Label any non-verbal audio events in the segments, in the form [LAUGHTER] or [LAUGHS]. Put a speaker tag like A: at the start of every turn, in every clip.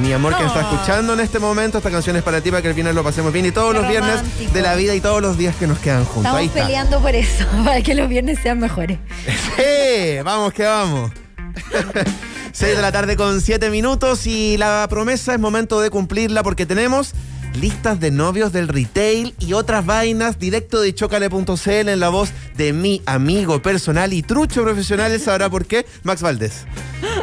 A: Mi amor, que está oh. escuchando en este momento, esta canción es para ti, para que el viernes lo pasemos bien. Y todos los viernes de la vida y todos los días que nos quedan juntos. Estamos peleando
B: por eso, [LAUGHS] para que los viernes sean mejores.
A: [LAUGHS] sí, vamos que vamos. 6 [LAUGHS] de la tarde con 7 minutos y la promesa es momento de cumplirla porque tenemos listas de novios del retail y otras vainas directo de chocale.cl en la voz de mi amigo personal y trucho profesional, sabrá por qué, Max Valdés.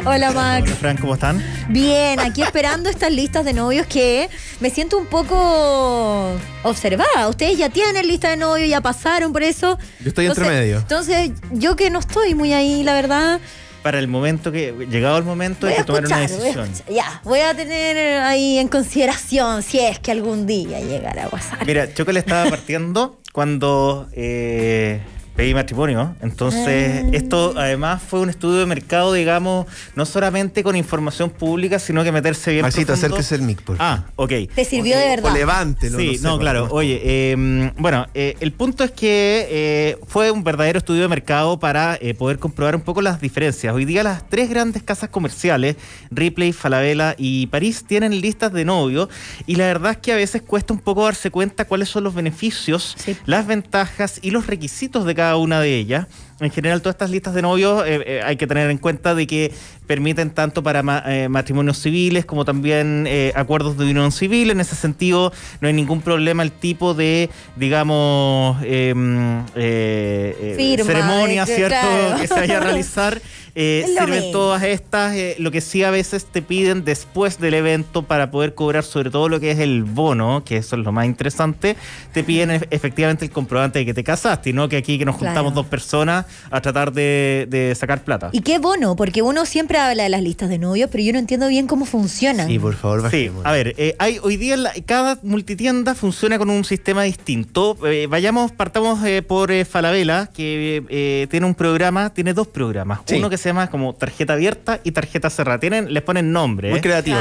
B: Hola Max. Hola
A: Frank, ¿cómo están?
B: Bien, aquí esperando estas listas de novios que me siento un poco observada. Ustedes ya tienen lista de novios, ya pasaron por eso.
C: Yo estoy
A: entre medio.
B: Entonces, yo que no estoy muy ahí, la verdad
C: para el momento que, llegado el momento, de tomar una decisión.
B: ya, voy a tener eh, ahí en consideración si es que algún día llegará a pasar.
C: Mira, Choco le estaba partiendo cuando eh, pedí matrimonio. Entonces, ah. esto además fue un estudio de mercado, digamos, no solamente con información pública, sino que meterse bien. Maxito, acérquese el mic, por Ah, ok. Te sirvió de verdad. O Sí, no, claro. Oye, em, bueno, eh, el punto es que eh, fue un verdadero estudio de mercado para eh, poder comprobar un poco las diferencias. Hoy día las tres grandes casas comerciales, Ripley, Falabella y París, tienen listas de novios y la verdad es que a veces cuesta un poco darse cuenta cuáles son los beneficios, las ventajas y los requisitos de cada una de ellas. En general, todas estas listas de novios eh, eh, hay que tener en cuenta de que permiten tanto para eh, matrimonios civiles como también acuerdos de unión civil. En ese sentido, no hay ningún problema el tipo de, digamos, em, ceremonia, ¿cierto?, [LAUGHS] que se vaya a realizar. [LAUGHS] Eh, sirven todas estas, eh, lo que sí a veces te piden después del evento para poder cobrar sobre todo lo que es el bono, que eso es lo más interesante, te piden efectivamente el comprobante de que te casaste, no que aquí que nos juntamos dos personas a tratar de, sacar plata. ¿Y
B: qué bono? Porque uno siempre habla de las listas de novios, pero yo no entiendo bien cómo funcionan. Sí, por
C: favor, Sí, a ver, eh, hoy día cada multitienda funciona con un sistema distinto. vayamos, partamos por Falabella, que tiene un programa, tiene dos programas. Uno que se como tarjeta abierta y tarjeta cerrada. Tienen, les ponen nombre. Muy ¿eh? creativo.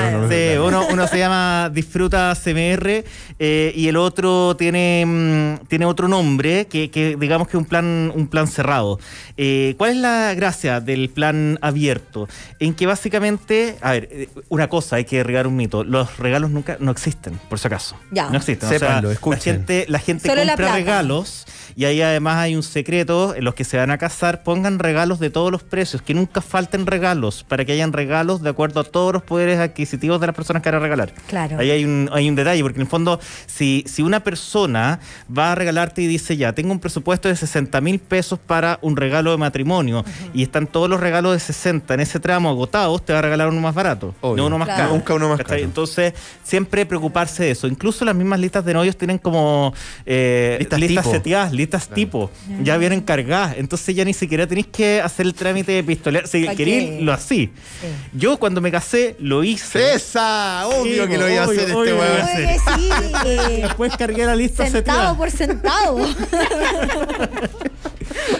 C: uno, [LAUGHS] se llama Disfruta CMR eh, y el otro tiene, mm, tiene otro nombre que, digamos que es un plan, un plan cerrado. Eh, ¿Cuál es la gracia del plan abierto? En que básicamente, a ver, una cosa, hay que regar un mito. Los regalos nunca no existen, por si acaso. Ya. No existen. o sea, la gente, la gente compra regalos y ahí además hay un secreto en los que se van a casar, pongan regalos de todos los precios que nunca falten regalos, para que hayan regalos de acuerdo a todos los poderes adquisitivos de las personas que van a regalar. Claro. Ahí hay un, detalle, porque en el fondo, si, una persona va a regalarte y dice, ya, tengo un presupuesto de 60 mil pesos para un regalo de matrimonio, y están todos los regalos de 60 en ese tramo agotados, te va a regalar uno más barato, no uno más caro. Nunca uno más Entonces, siempre preocuparse de eso. Incluso las mismas listas de novios tienen como eh, listas, listas seteadas, listas tipo, ya vienen cargadas, entonces ya ni siquiera tenéis que hacer el trámite de querirlo así. Yo cuando me casé, lo hice. ¡Esa! Obvio que lo iba a hacer este huevo. Sí, [LAUGHS] Después cargué la lista Centavo
B: por sentado. [LAUGHS]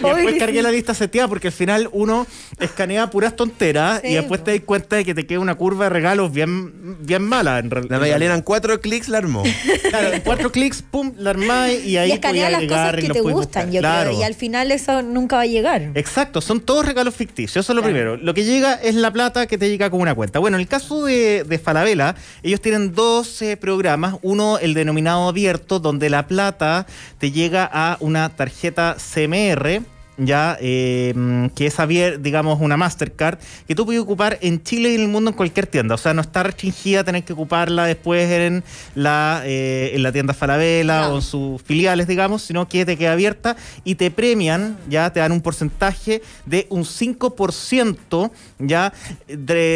C: [LAUGHS] Y después cargué la lista seteada porque al final uno escanea puras tonteras y después te das cuenta de que te queda una curva de regalos bien, bien mala. En la le dan cuatro clics la armó. [LAUGHS] Claro, cuatro clics, pum, la armáis
A: y ahí y escanea las cosas que te gustan, yo creo. Y al
B: final eso nunca va a llegar.
C: Exacto, son todos regalos ficticios, eso es lo primero. Lo que llega es la plata que te llega con una cuenta. Bueno, en el caso de, de Falabella, ellos tienen dos eh, programas. Uno, el denominado abierto, donde la plata te llega a una tarjeta CMR ya eh, que es abierta, digamos, una Mastercard que tú puedes ocupar en Chile y en el mundo en cualquier tienda. O sea, no está restringida tener que ocuparla después en la, eh, en la tienda Falabella o en sus filiales, digamos, sino que te queda abierta y te premian, ya te dan un porcentaje de un 5% ya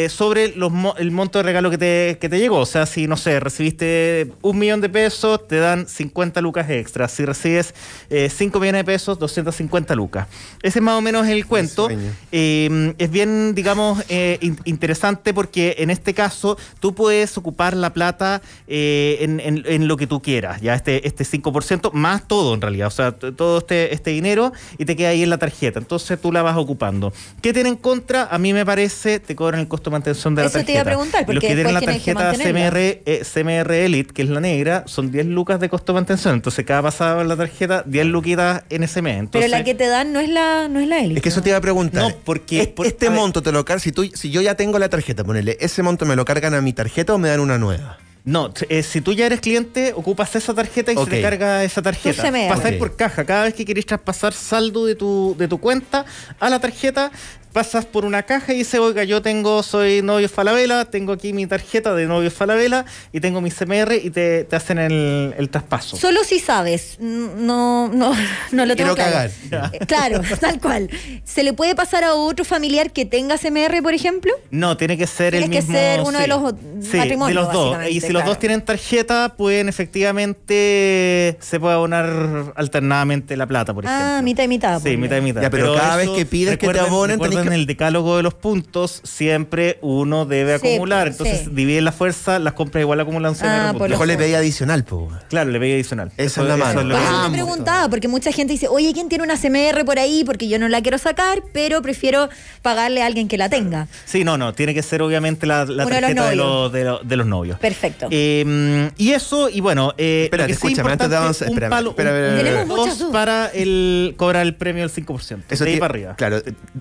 C: sobre el monto de regalo que te, llegó. O sea, si, no sé, recibiste un millón de pesos, te dan 50 lucas extra. Si recibes 5 eh, millones de pesos, 250 lucas. Ese es más o menos el cuento. Em, es bien, digamos, eh, interesante porque en este caso tú puedes ocupar la plata eh, en, lo que tú quieras, ya este, este 5%, más todo en realidad, o sea, todo este, este dinero y te queda ahí en la tarjeta. Entonces tú la vas ocupando. ¿Qué tiene en contra? A mí me parece, te cobran el costo de mantención de la tarjeta. Eso te iba a preguntar, porque los que tienen la tarjeta CMR, eh, CMR Elite, que es la negra, son 10 lucas de costo de mantención. Entonces cada pasada en la tarjeta, 10 lucitas en ese mes.
A: Pero la que
B: te dan no es la, no es la élite.
C: Es que eso te iba a preguntar.
A: No, porque este monto te lo cargan, si, tú, si yo ya tengo la tarjeta, ponele, ese monto me lo cargan a mi tarjeta
C: o me dan una nueva. No, eh, si tú ya eres cliente, ocupas esa tarjeta y se te carga esa tarjeta. pasar por caja. Cada vez que querés traspasar saldo de tu, de tu cuenta a la tarjeta, pasas por una caja y dices, oiga, yo tengo, soy novio Falabella, tengo aquí mi tarjeta de novio Falabella y tengo mi CMR y te, hacen el, traspaso. Solo
B: si sabes, no, no, no lo tengo Quiero claro. Eh, claro, [LAUGHS] tal cual. ¿Se le puede pasar a otro familiar que tenga CMR, por ejemplo?
C: No, tiene que ser el mismo. Tiene que ser uno de los
B: matrimonios, de los dos. Y si los dos
C: tienen tarjeta, pueden efectivamente se puede abonar alternadamente la plata, por ah, ejemplo.
B: Ah, mitad y mitad. Sí, pues, mitad
C: y mitad. pero, cada vez que pides que te abonen, en el decálogo de los puntos, siempre uno debe acumular. Entonces divide la fuerza, las compras igual acumulan ah, Mejor le pedí adicional, Claro, le pedí adicional. eso es la mano. me preguntaba,
B: porque mucha gente dice, oye, ¿quién tiene una CMR por ahí? Porque yo no la quiero sacar, pero prefiero pagarle a alguien que la tenga.
C: Sí, no, no. Tiene que ser obviamente la, tarjeta de los, novios. Perfecto. Em, y eso, y bueno. Eh, que escúchame, antes de avanzar. Tenemos muchos para el, cobrar el premio del 5%. Eso de para arriba. Claro,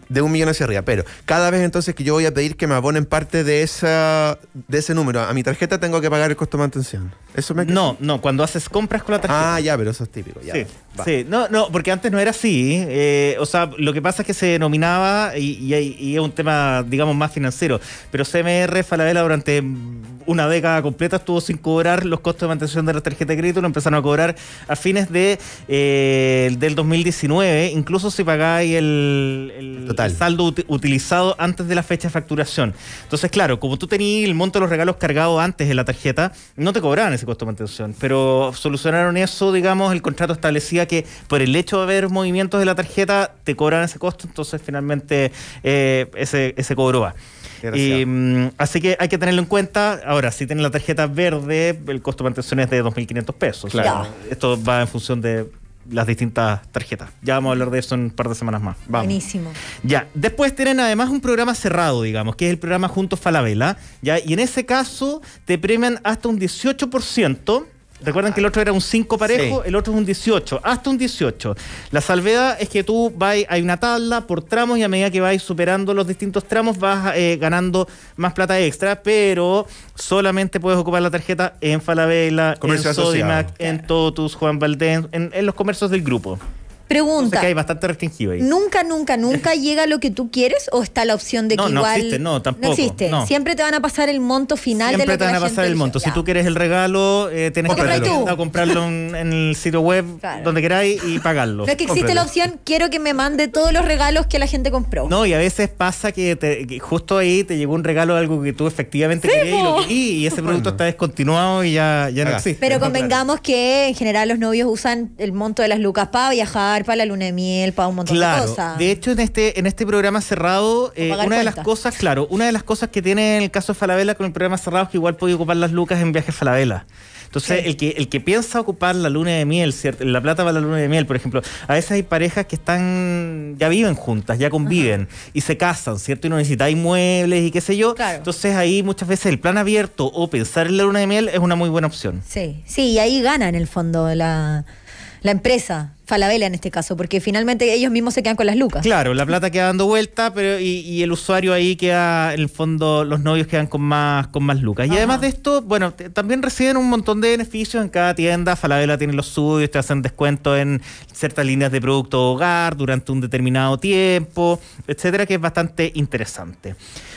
C: de
A: un millón hacia arriba. Pero cada vez entonces que yo voy a pedir que me abonen parte de esa de ese número
C: a mi tarjeta, tengo que pagar el costo de mantención. ¿Eso me No, no, cuando haces compras con la tarjeta.
A: Ah, ya, pero eso es típico. Ya,
C: sí, sí. No, no, porque antes no era así. Eh, o sea, lo que pasa es que se denominaba, y, y, es un tema, digamos, más financiero, pero CMR Falabella durante una década completa estuvo sin cobrar los costos de mantención de la tarjeta de crédito, lo empezaron a cobrar a fines de eh, del 2019, incluso si pagáis el, saldo utilizado antes de la fecha de facturación. Entonces, claro, como tú tenías el monto de los regalos cargado antes de la tarjeta, no te cobraban ese costo de mantención, pero solucionaron eso, digamos, el contrato establecía que por el hecho de haber movimientos de la tarjeta te cobran ese costo, entonces finalmente eh, ese, ese cobro va y mm, así que hay que tenerlo en cuenta. Ahora, si tienen la tarjeta verde, el costo de mantención es de 2.500 pesos. Claro. Esto va en función de las distintas tarjetas. Ya vamos a hablar de eso en un par de semanas más. Buenísimo. Ya, después tienen además un programa cerrado, digamos, que es el programa Juntos Falabella, ¿ya? Y en ese caso te premian hasta un 18%, Recuerdan que el otro era un 5 parejo, el otro es un 18, hasta un 18. La salvedad es que tú vas, hay una tabla por tramos y a medida que vais superando los distintos tramos vas eh, ganando más plata extra, pero solamente puedes ocupar la tarjeta en Falabella, en Sodimac, en Totus, Juan Valdés, en los comercios del grupo. Pregunta. hay bastante restringido
B: ¿Nunca, nunca, nunca [LAUGHS] llega lo que tú quieres o está la opción de que igual. No existe, no, tampoco. existe. Siempre te van a pasar el monto final Siempre te van a pasar el monto.
C: Si tú quieres el regalo, eh, tienes que comprarlo, comprarlo en, el sitio web [LAUGHS] donde queráis y pagarlo. Pero que existe la
B: opción, quiero que me mande todos los regalos que la gente compró. No,
C: y a veces pasa que, justo ahí te llegó un regalo de algo que tú efectivamente querías y, ese producto está descontinuado y ya, no existe. Pero convengamos
B: que en general los novios usan el monto de las lucas para viajar para la luna de miel, para un montón de cosas.
C: De hecho, en este, en este programa cerrado, eh, una de las cosas, claro, una de las cosas que tiene el caso de Falabella con el programa cerrado es que igual puede ocupar las lucas en viajes a Falabella. Entonces, el, que, el que piensa ocupar la luna de miel, ¿cierto? la plata para la luna de miel, por ejemplo, a veces hay parejas que están, ya viven juntas, ya conviven y se casan, ¿cierto? Y no necesitáis muebles y qué sé yo. Entonces, ahí muchas veces el plan abierto o pensar en la luna de miel es una muy buena opción.
B: Sí, sí, y ahí gana en el fondo la la empresa, Falabella en este caso, porque finalmente ellos mismos se quedan con las lucas. Claro,
C: la plata queda dando vuelta, pero y, el usuario ahí queda, en el fondo, los novios quedan con más, con más lucas. Y además de esto, bueno, también reciben un montón de beneficios en cada tienda. Falabella tiene los suyos, te hacen descuento en ciertas líneas de producto hogar durante un determinado tiempo, etcétera, que es bastante interesante.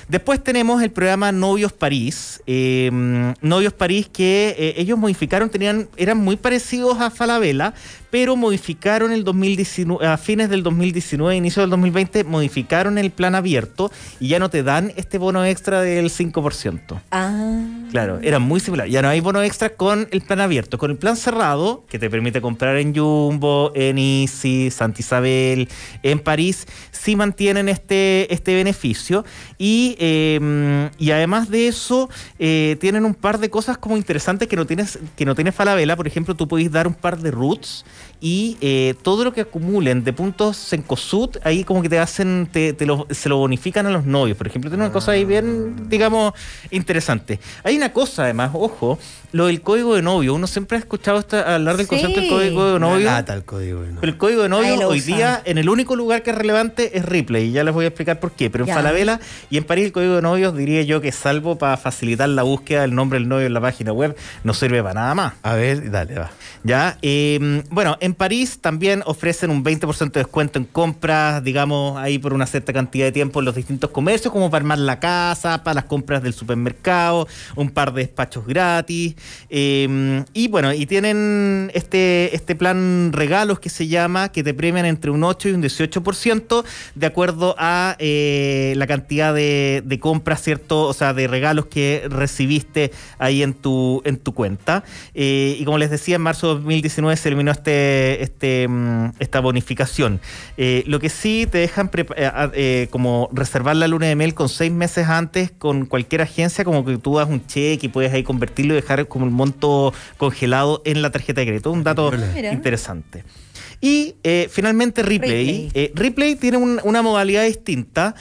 C: Después tenemos el programa Novios París. Em, Novios París que eh, ellos modificaron, tenían, eran muy parecidos a Falabella, pero modificaron el 2019, a fines del 2019, inicio del 2020, modificaron el plan abierto y ya no te dan este bono extra del 5%. Ah. Claro, era muy similar. Ya no hay bono extra con el plan abierto. Con el plan cerrado, que te permite comprar en Jumbo, en Isis, Santa Isabel, en París, sí mantienen este, este beneficio. Y, em, además de eso, eh, tienen un par de cosas como interesantes que no tienes, que no tienes Falabella. Por ejemplo, tú puedes dar un par de Roots, y eh, todo lo que acumulen de puntos en COSUT, ahí como que te hacen, te, te se lo bonifican a los novios, por ejemplo. Tiene una cosa ahí ah. bien, digamos, interesante. Hay una cosa, además, ojo, lo del código de novio. Uno siempre ha escuchado hablar del concepto del código de novio. Lata el código de novio. Pero el código de novio hoy día, en el único lugar que es relevante es Ripley, y ya les voy a explicar por qué. Pero en Falabella y en París el código de novios diría yo que salvo para facilitar la búsqueda del nombre del novio en la página web, no sirve para nada más. A ver, dale, va. Ya, em, bueno, en París también ofrecen un 20% de descuento en compras, digamos, ahí por una cierta cantidad de tiempo en los distintos comercios, como para armar la casa, para las compras del supermercado, un par de despachos gratis. Em, y bueno, y tienen este, este plan regalos que se llama, que te premian entre un 8 y un 18% de acuerdo a eh, la cantidad de, compras, ¿cierto? O sea, de regalos que recibiste ahí en tu, en tu cuenta. Eh, y como les decía, en marzo de 2019 se eliminó este eh, este, mm, esta bonificación. Eh, lo que sí te dejan eh, ah, como reservar la luna de mail con seis meses antes con cualquier agencia, como que tú das un cheque y puedes ahí convertirlo y dejar como el monto congelado en la tarjeta de crédito. Un dato interesante. Y finalmente Replay. Replay, tiene una modalidad distinta.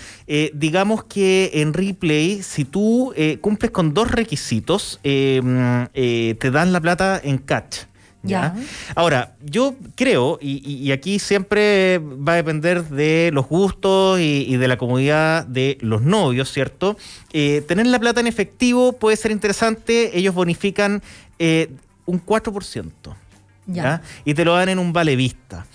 C: digamos que en Replay, si tú cumples con dos requisitos, mm, te dan la plata en catch. ¿ya? Ahora, yo creo, y, aquí siempre va a depender de los gustos y, de la comodidad de los novios, ¿cierto? Eh, tener la plata en efectivo puede ser interesante, ellos bonifican eh, un 4%, ¿ya? Y te lo dan en un vale vista.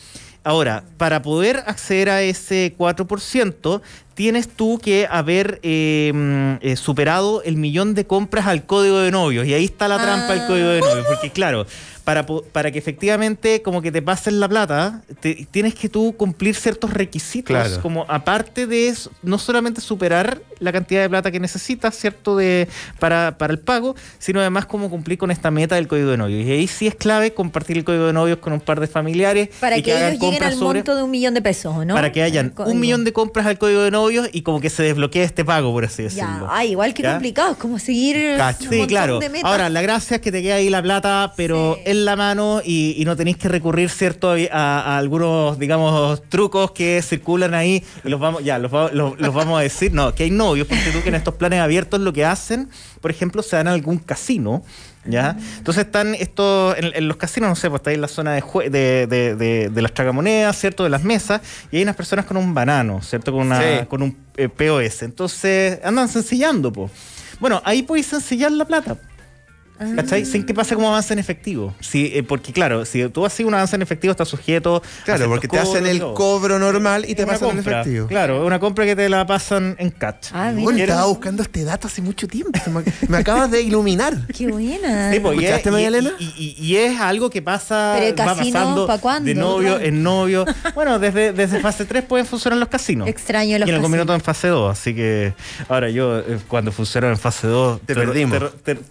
C: Ahora, para poder acceder a ese 4%, tienes tú que haber em, eh, superado el millón de compras al código de novios. Y ahí está la trampa del código de ah. novios. Porque claro, para, que efectivamente como que te pasen la plata, tienes que tú cumplir ciertos requisitos. Como aparte de eso, no solamente superar la cantidad de plata que necesitas, ¿cierto? para, el pago, sino además como cumplir con esta meta del código de novios. Y ahí sí es clave compartir el código de novios con un par de familiares. Para que, ellos lleguen al monto
B: de un millón de pesos, ¿no? Para que
C: hayan un millón de compras al código de novios y como que se desbloquea este pago, por así decirlo.
B: Ya. igual que complicado, es como seguir. sí, claro. Ahora, la
C: gracia es que te queda ahí la plata, pero en la mano y, no tenéis que recurrir, ¿cierto?, a, algunos, digamos, trucos que circulan ahí y los vamos, ya, los, vamos a decir. No, que hay novios, porque tú que en estos planes abiertos lo que hacen, por ejemplo, se dan algún casino ¿Ya? Entonces están estos, en, los casinos, no sé, pues está ahí en la zona de, de, de, de, las tragamonedas, ¿cierto? De las mesas, y hay unas personas con un banano, ¿cierto? Con, una, con un eh, POS. Entonces andan sencillando, pues. Bueno, ahí podéis sencillar la plata. ¿Cachai? Sin que pase como avance en efectivo. Eh, porque claro, si tú haces un avance en efectivo, estás sujeto. Claro, porque te hacen el cobro normal y te pasan en efectivo. Claro, una compra que te la pasan en cash. Ah, bueno, estaba buscando este dato hace mucho tiempo. Me, acabas de iluminar. [LAUGHS] Qué buena. Pues, y, es, algo que pasa Pero el casino, ¿para cuándo? de novio en novio. [LAUGHS] Bueno, desde, desde fase 3 pueden funcionar los casinos.
B: Extraño los Y en algún minuto
C: en fase 2. Así que ahora yo, eh, cuando funcionaron en fase 2, te perdimos.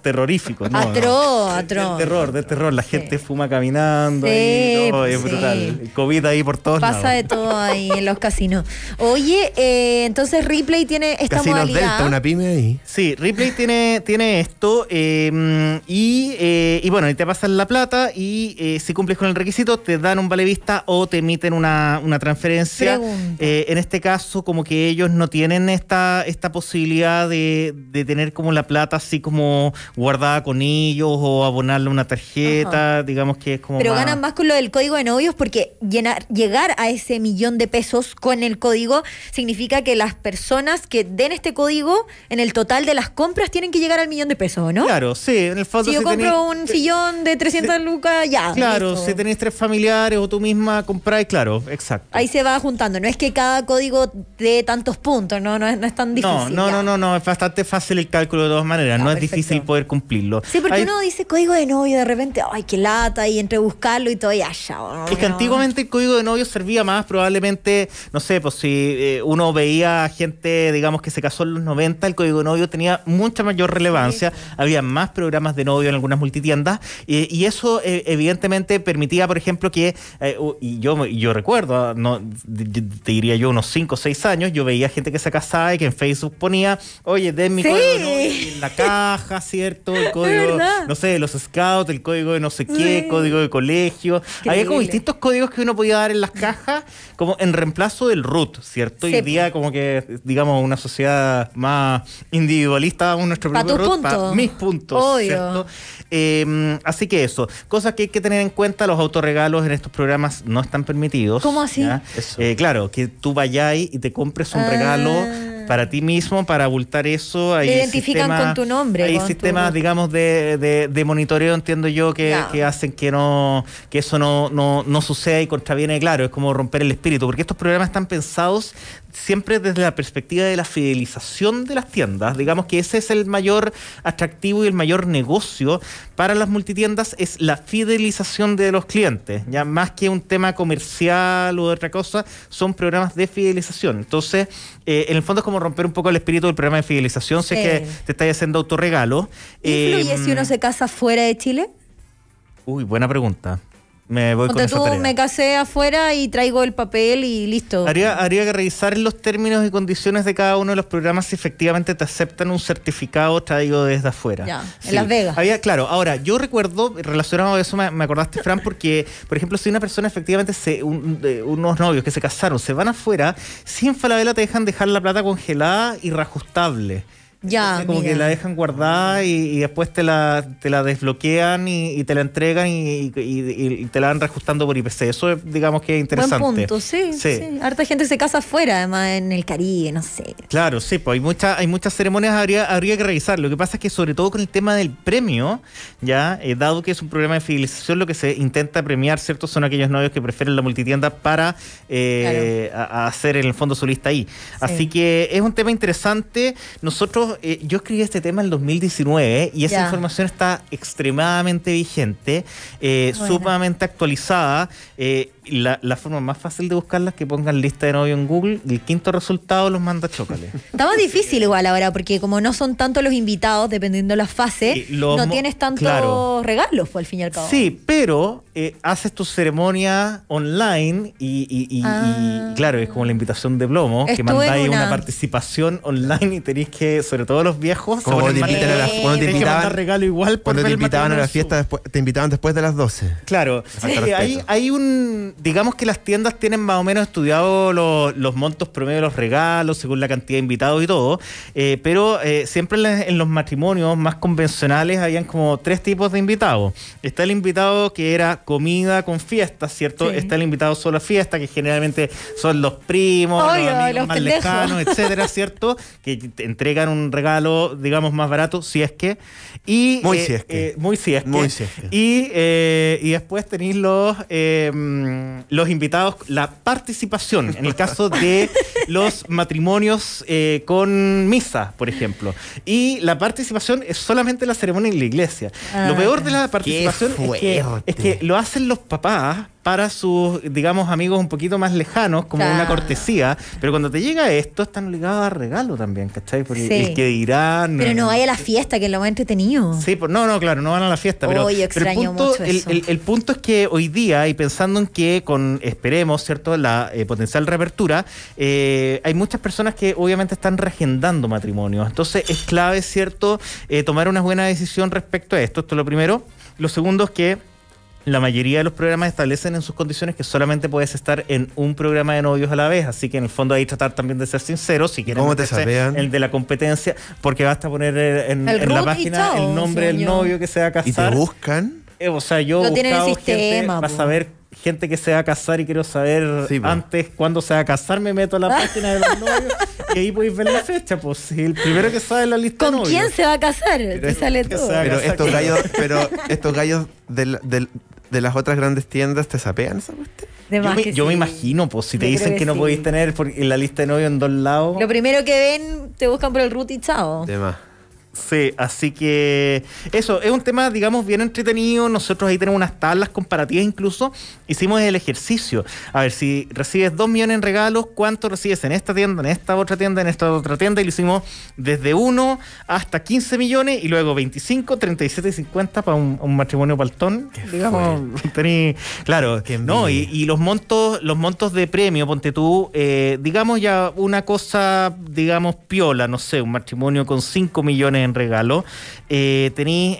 C: terrorífico. ¿no? [LAUGHS] atro atro De terror, de terror. La gente fuma caminando. y ahí, es brutal. COVID ahí por todos Pasa
B: de todo ahí en los casinos. Oye, eh, entonces Ripley tiene esta casinos Delta,
C: una pyme ahí. Sí, Ripley tiene, tiene esto. Em, eh, y, bueno, y te pasan la plata y eh, si cumples con el requisito, te dan un vale vista o te emiten una, una transferencia. en este caso, como que ellos no tienen esta, esta posibilidad de, de tener como la plata así como guardada con o abonarle una tarjeta, digamos que es como. Pero ganan
B: más con lo del código de novios porque llenar, llegar a ese millón de pesos con el código significa que las personas que den este código en el total de las compras tienen que llegar al millón de pesos, ¿no? Claro,
C: sí. si yo compro un
B: sillón de 300 lucas, ya. Claro, si
C: tenés tres familiares o tú misma compráis, claro, exacto.
B: Ahí se va juntando. No es que cada código dé tantos puntos, no, no, es, tan difícil. No,
C: no, no, no, es bastante fácil el cálculo de todas maneras. no es difícil poder cumplirlo. Sí, porque uno
B: dice código de novio de repente, ay, qué lata, y entre buscarlo y todo, y allá. Oh, es que
C: antiguamente el código de novio servía más, probablemente, no sé, pues si eh, uno veía gente, digamos, que se casó en los 90, el código de novio tenía mucha mayor relevancia, pues. había más programas de novio en algunas multitiendas, y eso eh, evidentemente permitía, por ejemplo, que, eh, yo, yo recuerdo, no, te diría yo unos 5 o 6 años, yo veía gente que se casaba y que en Facebook ponía, oye, den mi código de en la caja, ¿cierto? El [LAUGHS] código no sé, los scouts, el código de no sé qué, código de colegio. Hay Había como distintos códigos que uno podía dar en las cajas, como en reemplazo del root, ¿cierto? Y día como que, digamos, una sociedad más individualista, nuestro propio mis puntos, ¿cierto? Em, así que eso, cosas que hay que tener en cuenta, los autorregalos en estos programas no están permitidos. ¿Cómo así? Eh, claro, que tú vayáis y te compres un ah. regalo para ti mismo, para abultar eso. Hay Te identifican con tu
B: nombre. Hay sistemas,
C: digamos, de, monitoreo, entiendo yo, que, hacen que no que eso no, no, no suceda y contraviene, claro, es como romper el espíritu, porque estos programas están pensados siempre desde la perspectiva de la fidelización de las tiendas. Digamos que ese es el mayor atractivo y el mayor negocio para las multitiendas, es la fidelización de los clientes. Ya más que un tema comercial u otra cosa, son programas de fidelización. Entonces, eh, en el fondo es como romper un poco el espíritu del programa de fidelización, si es que te estáis haciendo autorregalo. Y eh, si uno
B: se casa fuera de Chile?
C: Uy, buena pregunta. Me voy con me
B: casé afuera y traigo el papel y listo. Haría,
C: que revisar los términos y condiciones de cada uno de los programas si efectivamente te aceptan un certificado traído desde afuera.
B: Ya, en Las Vegas.
C: Había, claro, ahora, yo recuerdo, relacionado a eso me, acordaste, Fran, porque, por ejemplo, si una persona efectivamente, se, unos novios que se casaron, se van afuera, sin Falabella te dejan dejar la plata congelada y reajustable como que la dejan guardada y, después te la, te la desbloquean y, te la entregan y, te la van reajustando por IPC. Eso es, digamos que es interesante. Buen punto, sí, sí.
B: Harta gente se casa afuera, además en el Caribe, no sé.
C: Claro, sí, pues hay, mucha, hay muchas ceremonias habría, habría que revisar. Lo que pasa es que sobre todo con el tema del premio, ya, eh, dado que es un programa de fidelización, lo que se intenta premiar, ¿cierto? Son aquellos novios que prefieren la multitienda para eh, hacer el fondo solista ahí. Así que es un tema interesante. Nosotros eh, yo escribí este tema en el 2019 y esa información está extremadamente vigente, eh, sumamente actualizada. Eh, la, forma más fácil de buscarlas es que pongan lista de novio en Google y el quinto resultado los manda chocales. [LAUGHS]
B: más difícil igual ahora, porque como no son tantos los invitados, dependiendo de la fase, no tienes tantos regalos, pues, al fin y al cabo. Sí,
C: pero eh, haces tu ceremonia online y, ah. claro, es como la invitación de plomo, que mandáis una... participación online y tenéis que, sobre todo los viejos, te cuando te invitaban, regalo igual a la
A: fiesta, te invitaban después de las 12.
C: Claro, hay, hay un digamos que las tiendas tienen más o menos estudiado los, montos promedio de los regalos, según la cantidad de invitados y todo, eh, pero eh, siempre en, los matrimonios más convencionales habían como tres tipos de invitados. Está el invitado que era comida con fiesta, ¿cierto? Está el invitado solo a fiesta, que generalmente son los primos, los más lejanos, etcétera, [LAUGHS] ¿cierto? Que te entregan un regalo, digamos, más barato, si es que. Eh, muy, si es que. muy si es que. y después tenéis los mm, Mm, los invitados, la participación en el caso de [LAUGHS] los matrimonios eh, con misa, por ejemplo. Y la participación es solamente la ceremonia en la iglesia. lo ah, peor de la participación es que, es que lo hacen los papás para sus, digamos, amigos un poquito más lejanos, como una cortesía. Pero cuando te llega esto, están ligados a regalo también, ¿cachai? Porque el que dirán. Pero no vaya a la
B: fiesta, que es lo más entretenido. Sí, pues,
C: no, no, claro, no van a la fiesta. Pero, el, punto, mucho El, punto es que hoy día, y pensando en que con, esperemos, ¿cierto?, la eh, potencial reapertura, eh, hay muchas personas que obviamente están regendando matrimonios. Entonces es clave, ¿cierto?, eh, tomar una buena decisión respecto a esto. Esto es lo primero. Lo segundo es que la mayoría de los programas establecen en sus condiciones que solamente puedes estar en un programa de novios a la vez, así que en el fondo hay que tratar también de ser sincero, si quieren el de la competencia, porque basta poner eh, en, la página el nombre del novio que se va a casar. ¿Y te buscan? Eh, o sea, yo he buscado para saber gente que se va a casar y quiero saber antes cuándo se va a casar, me meto a la [LAUGHS] página
B: de los novios
C: y ahí podéis ver la fecha, pues primero que sale la lista.
A: ¿Con quién se
B: va a casar? Pero, sale todo. Pero,
A: estos gallos, del de las otras grandes tiendas te sapean esa
B: Yo me,
C: imagino, pues, si
B: te dicen que, no podéis
C: tener en la lista de novio en dos lados.
B: Lo primero que ven, te buscan por el root y chao.
C: De más. Sí, así que eso, es un tema, digamos, bien entretenido. Nosotros ahí tenemos unas tablas comparativas incluso. Hicimos el ejercicio. A ver, si recibes 2 millones en regalos, ¿cuánto recibes en esta tienda, en esta otra tienda, en esta otra tienda? Y lo hicimos desde 1 hasta 15 millones y luego 25, 37 y 50 para un, matrimonio paltón. Digamos, [LAUGHS] claro, no, y, los montos los montos de premio, ponte tú, eh, digamos ya una cosa, digamos, piola, no sé, un matrimonio con 5 millones regalo. Eh,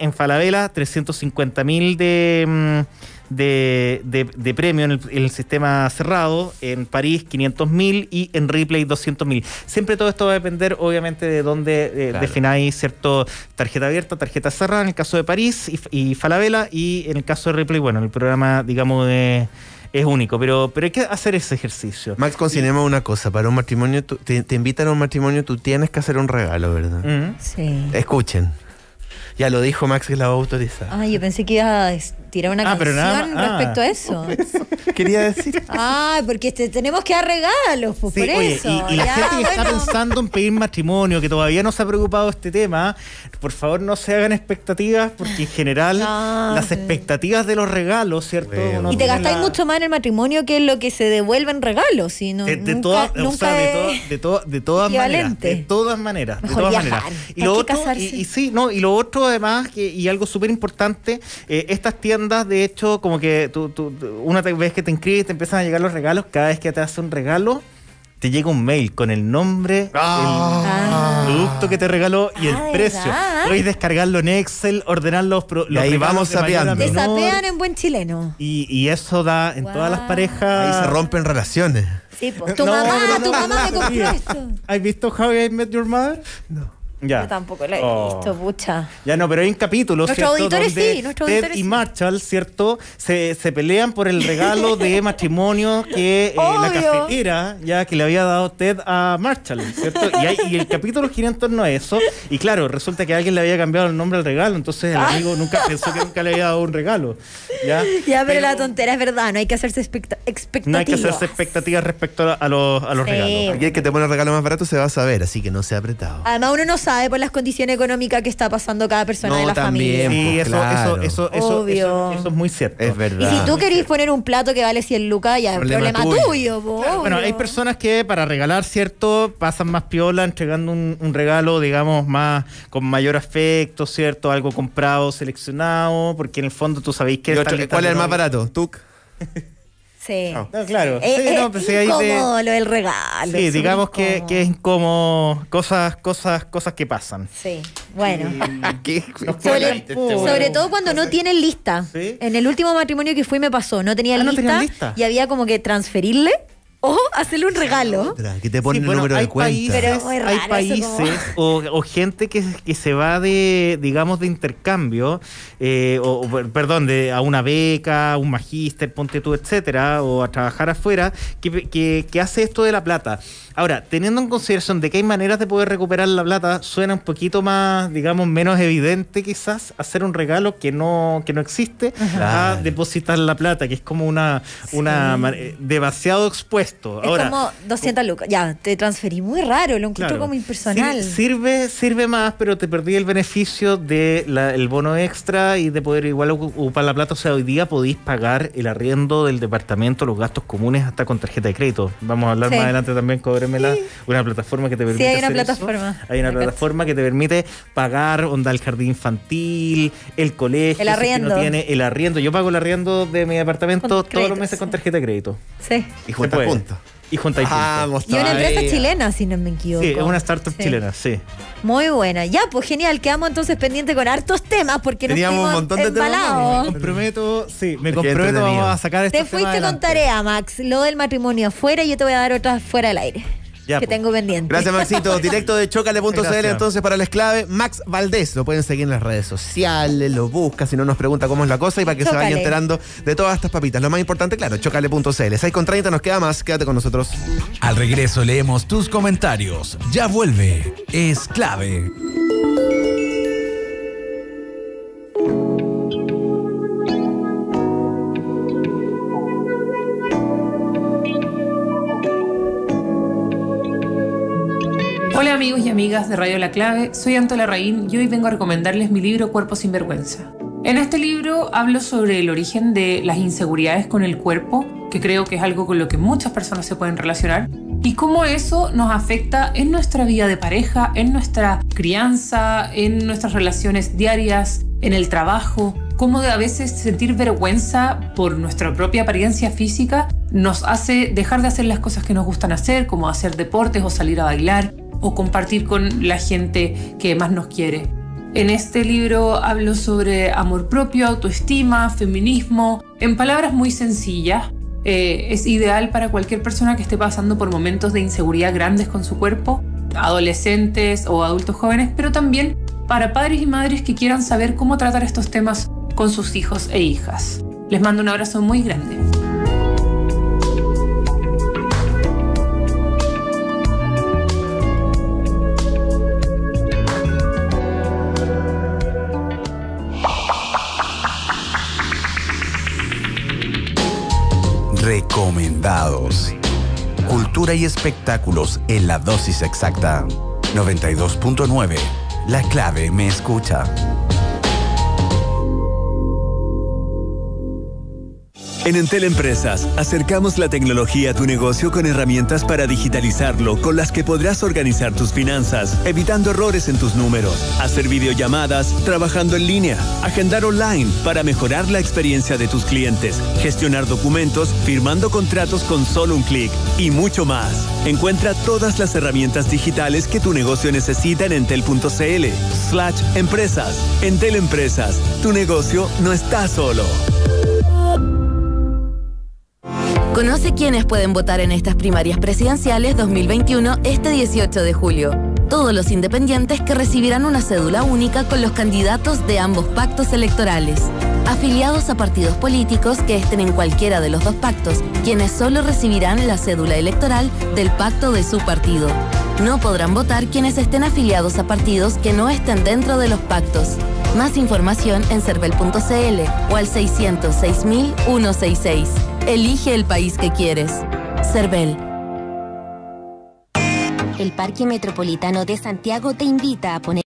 C: en Falabella 350.000 mil mm, de... de, de, premio en el, sistema cerrado, en París 500.000 y en Ripley 200.000. Siempre todo esto va a depender, obviamente, de dónde eh, defináis cierto tarjeta abierta, tarjeta cerrada, en el caso de París y, y Falabella, y en el caso de Ripley, bueno, en el programa, digamos, de es único, pero, pero hay que hacer ese ejercicio.
A: Max, consideremos una cosa, para un matrimonio, te, invitan a un matrimonio, tú tienes que hacer un regalo, ¿verdad?
B: Mm. Sí.
A: Escuchen. Ya lo dijo Max que la va a autorizar.
B: Ay, yo pensé que iba a tirar una ah, canción ah. respecto a eso.
A: [LAUGHS] Quería
C: decir.
B: Ah, porque tenemos que dar regalos, pues, por eso.
A: Y, la gente que
C: está pensando en pedir matrimonio, que todavía no se ha preocupado este tema, por favor no se hagan expectativas, porque en general las expectativas de los regalos, ¿cierto? Y te gastáis mucho
B: más en el matrimonio que en lo que se devuelve en regalos, si eh, de, de, de, todas maneras.
C: De todas maneras. de todas maneras. Y lo otro, sí, no, y lo otro además, y algo súper importante, eh, estas tiendas de hecho, como que tú, una vez que te inscribes, te empiezan a llegar los regalos. Cada vez que te hace un regalo, te llega un mail con el nombre, el ah. producto que te regaló y el precio. Puedes descargarlo en Excel, ordenar los, productos. ahí vamos sapeando.
B: Te sapean en buen chileno.
C: Y, eso da en
B: todas las
A: parejas. Ahí se rompen relaciones.
B: Pues, tu mamá, tu mamá me compró esto.
C: ¿Has visto How I Met Your Mother? No.
A: Yo
B: tampoco la he oh. visto, pucha.
C: Ya no, pero hay un capítulo, nuestro Auditores sí, Ted y Marshall, ¿cierto? Se, se pelean por el regalo de [LAUGHS] matrimonio que eh, la cafetera, ya que le había dado Ted a Marshall, ¿cierto? Y, el capítulo gira en torno a eso. Y claro, resulta que alguien le había cambiado el nombre al regalo, entonces el ah. amigo
B: nunca pensó que nunca le había dado un regalo. Ya, pero, la tontera es verdad, no hay que hacerse expectativas. No hay que hacerse
A: expectativas respecto a, los, a los regalos. Aquí el que te pone el regalo más barato se va a saber, así que no se ha apretado.
B: Además, uno no sabe por las condiciones económicas que está pasando cada persona de la familia.
A: Sí, eso, es
C: muy cierto. Es verdad.
A: Y si tú
B: querés poner un plato que vale 100 lucas, ya es problema, problema tuyo. bueno, hay
C: personas que para regalar, ¿cierto? Pasan más piola entregando un, regalo, digamos, más con mayor afecto, ¿cierto? Algo comprado, seleccionado, porque en el fondo tú sabéis que... ¿Cuál es el más barato? Tuc
B: [LAUGHS] Sí. claro. Eh, sí, eh, no, pues, incómodo lo del regalo. Sí, digamos
C: que, es como Cosas, cosas, cosas que pasan.
B: Sí, bueno.
C: Sobre,
B: todo cuando no tienen lista. En el último matrimonio que fui me pasó, no tenía, ah, lista, y había como que transferirle. O hacerle un regalo.
C: que te pone el número de cuenta.
B: hay
C: países o, gente que, se va de, digamos, de intercambio, eh, perdón, de, a una beca, un magíster, ponte tú, etcétera, o a trabajar afuera, que, que, que hace esto de la plata. Ahora, teniendo en consideración de que hay maneras de poder recuperar la plata, suena un poquito más, digamos, menos evidente quizás hacer un regalo que no, que no existe a depositar la plata, que es como una, eh, demasiado expuesto. Es como
B: 200 lucas, ya, te transferí muy raro, lo encuentro como impersonal.
C: Sirve, sirve más, pero te perdí el beneficio del el bono extra y de poder igual ocupar la plata. O sea, hoy día podéis pagar el arriendo del departamento, los gastos comunes hasta con tarjeta de crédito. Vamos a hablar más adelante también, con una plataforma que te permite. hay una plataforma. Hay una plataforma que te permite pagar onda el jardín infantil, el colegio. El arriendo. tiene, el arriendo. Yo pago el arriendo de mi apartamento todos los meses con tarjeta de crédito. Sí. Y junta Y junta ah, y una empresa
B: chilena, si no me equivoco. Sí, es una startup chilena, sí. Muy buena. Ya, pues genial. Quedamos entonces pendiente con hartos temas porque Teníamos nos un montón de temas.
C: comprometo, a sacar este Te fuiste con
B: tarea, Max. Lo del matrimonio afuera y yo te voy a dar otra fuera del aire que tengo pendiente. Gracias,
C: Maxito.
A: [LAUGHS] Directo de chocale.cl entonces para la esclave. Max Valdés, lo pueden seguir en las redes
B: sociales,
A: lo busca, si no nos pregunta cómo es la cosa y para que se vaya enterando de todas estas papitas. Lo más importante, claro, chocale.cl. 6 con 30 nos queda más, quédate con nosotros. Al regreso leemos tus comentarios. Ya vuelve. Es clave.
D: amigos y amigas de Radio La Clave, soy Antola Raín y hoy vengo a recomendarles mi libro Cuerpo sin vergüenza. En este libro hablo sobre el origen de las inseguridades con el cuerpo, que creo que es algo con lo que muchas personas se pueden relacionar, y cómo eso nos afecta en nuestra vida de pareja, en nuestra crianza, en nuestras relaciones diarias, en el trabajo, cómo de a veces sentir vergüenza por nuestra propia apariencia física nos hace dejar de hacer las cosas que nos gustan hacer, como hacer deportes o salir a bailar, o compartir con la gente que más nos quiere. En este libro hablo sobre amor propio, autoestima, feminismo, en palabras muy sencillas. Eh, es ideal para cualquier persona que esté pasando por momentos de inseguridad grandes con su cuerpo, adolescentes o adultos jóvenes, pero también para padres y madres que quieran saber cómo tratar estos temas con sus hijos e hijas. Les mando un abrazo muy grande.
A: recomendados. Cultura y espectáculos en la dosis exacta. 92.9. La clave me escucha. En Entel Empresas, acercamos la tecnología a tu negocio con herramientas para digitalizarlo, con las que podrás organizar tus finanzas, evitando errores en tus números, hacer videollamadas, trabajando en línea, agendar online para mejorar la experiencia de tus clientes, gestionar documentos, firmando contratos con solo un clic y mucho más. Encuentra todas las herramientas digitales que tu negocio necesita en entel.cl slash empresas. Entel Empresas, tu negocio no está solo.
B: Conoce quiénes pueden votar en estas primarias presidenciales 2021 este 18 de julio. Todos los independientes que recibirán una cédula única con los candidatos de ambos pactos electorales. Afiliados a partidos políticos que estén en cualquiera de los dos pactos, quienes solo recibirán la cédula electoral del pacto de su partido. No podrán votar quienes estén afiliados a partidos que no estén dentro de los pactos. Más información en cervel.cl o al 606.166. Elige el país
D: que quieres. CERVEL. El Parque Metropolitano de Santiago te invita a poner